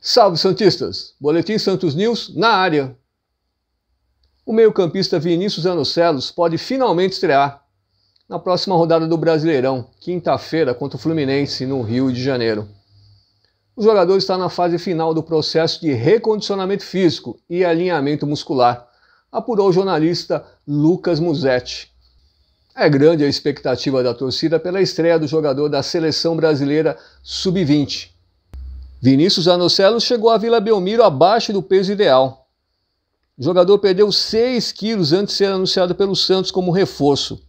Salve Santistas! Boletim Santos News na área. O meio-campista Vinícius Anocelos pode finalmente estrear na próxima rodada do Brasileirão, quinta-feira, contra o Fluminense, no Rio de Janeiro. O jogador está na fase final do processo de recondicionamento físico e alinhamento muscular, apurou o jornalista Lucas Musetti. É grande a expectativa da torcida pela estreia do jogador da seleção brasileira sub-20. Vinícius Anocelo chegou à Vila Belmiro abaixo do peso ideal. O jogador perdeu 6 quilos antes de ser anunciado pelo Santos como reforço.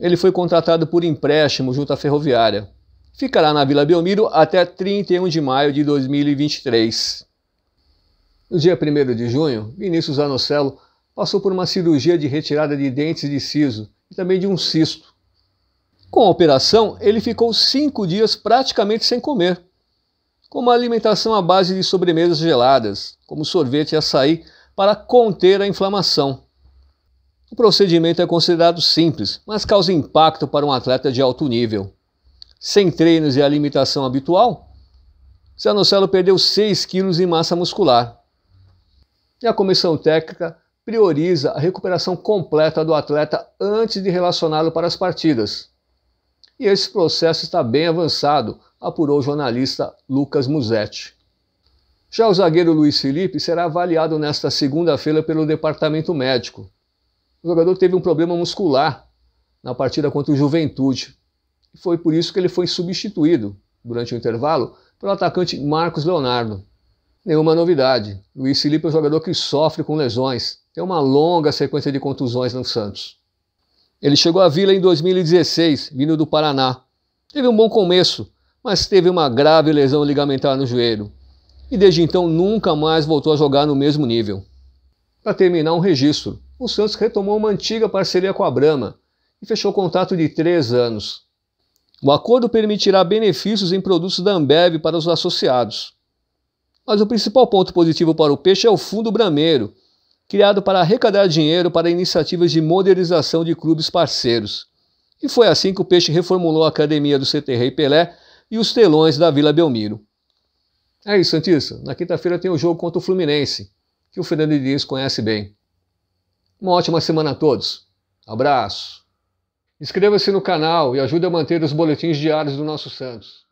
Ele foi contratado por empréstimo junto à Ferroviária. Ficará na Vila Belmiro até 31 de maio de 2023. No dia 1 de junho, Vinícius Anocelo passou por uma cirurgia de retirada de dentes de siso também de um cisto. Com a operação, ele ficou cinco dias praticamente sem comer, com uma alimentação à base de sobremesas geladas, como sorvete e açaí, para conter a inflamação. O procedimento é considerado simples, mas causa impacto para um atleta de alto nível. Sem treinos e alimentação habitual, Zanocelo perdeu 6 quilos em massa muscular. E a comissão técnica prioriza a recuperação completa do atleta antes de relacioná-lo para as partidas. E esse processo está bem avançado, apurou o jornalista Lucas Musetti. Já o zagueiro Luiz Felipe será avaliado nesta segunda-feira pelo departamento médico. O jogador teve um problema muscular na partida contra o Juventude e foi por isso que ele foi substituído durante o intervalo pelo atacante Marcos Leonardo. Nenhuma novidade. Luiz Felipe é um jogador que sofre com lesões tem uma longa sequência de contusões no Santos. Ele chegou à Vila em 2016, vindo do Paraná. Teve um bom começo, mas teve uma grave lesão ligamentar no joelho. E desde então nunca mais voltou a jogar no mesmo nível. Para terminar um registro, o Santos retomou uma antiga parceria com a Brama e fechou contrato de três anos. O acordo permitirá benefícios em produtos da Ambev para os associados. Mas o principal ponto positivo para o peixe é o fundo brameiro, criado para arrecadar dinheiro para iniciativas de modernização de clubes parceiros. E foi assim que o Peixe reformulou a academia do CT Rei Pelé e os telões da Vila Belmiro. É isso, Santista. Na quinta-feira tem o um jogo contra o Fluminense, que o Fernando Diniz conhece bem. Uma ótima semana a todos. Abraço. Inscreva-se no canal e ajude a manter os boletins diários do nosso Santos.